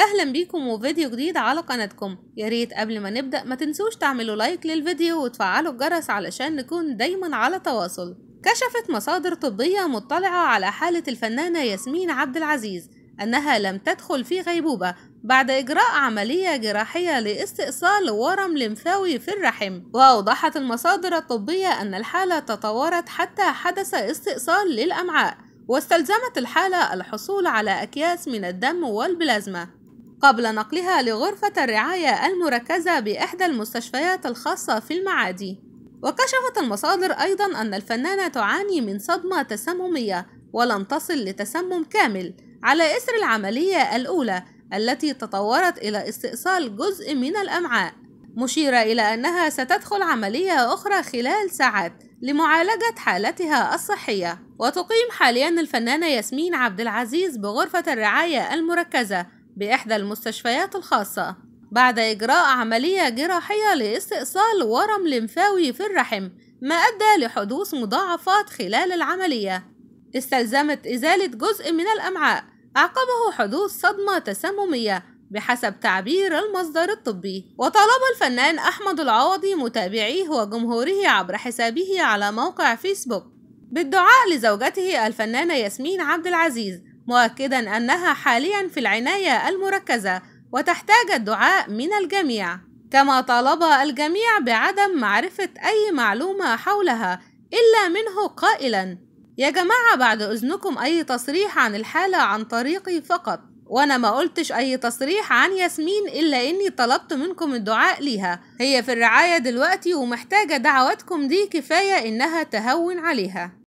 اهلا بيكم وفيديو جديد على قناتكم يا ريت قبل ما نبدا ما تنسوش تعملوا لايك للفيديو وتفعلوا الجرس علشان نكون دايما على تواصل كشفت مصادر طبيه مطلعه على حاله الفنانه ياسمين عبد العزيز انها لم تدخل في غيبوبه بعد اجراء عمليه جراحيه لاستئصال ورم لمفاوي في الرحم واوضحت المصادر الطبيه ان الحاله تطورت حتى حدث استئصال للامعاء واستلزمت الحالة الحصول على أكياس من الدم والبلازما قبل نقلها لغرفة الرعاية المركزة بإحدى المستشفيات الخاصة في المعادي وكشفت المصادر أيضا أن الفنانة تعاني من صدمة تسممية ولم تصل لتسمم كامل على إثر العملية الأولى التي تطورت إلى استئصال جزء من الأمعاء مشيرة إلى أنها ستدخل عملية أخرى خلال ساعات لمعالجة حالتها الصحية وتقيم حاليا الفنانة ياسمين عبد العزيز بغرفة الرعاية المركزة بإحدى المستشفيات الخاصة بعد إجراء عملية جراحية لاستئصال ورم لمفاوي في الرحم ما أدى لحدوث مضاعفات خلال العملية استلزمت إزالة جزء من الأمعاء أعقبه حدوث صدمة تسممية بحسب تعبير المصدر الطبي وطلب الفنان أحمد العوضي متابعيه وجمهوره عبر حسابه على موقع فيسبوك بالدعاء لزوجته الفنانة ياسمين عبد العزيز مؤكدا أنها حاليا في العناية المركزة وتحتاج الدعاء من الجميع كما طالب الجميع بعدم معرفة أي معلومة حولها إلا منه قائلا يا جماعة بعد إذنكم أي تصريح عن الحالة عن طريقي فقط وأنا ما قلتش أي تصريح عن ياسمين إلا إني طلبت منكم الدعاء ليها هي في الرعاية دلوقتي ومحتاجة دعواتكم دي كفاية إنها تهون عليها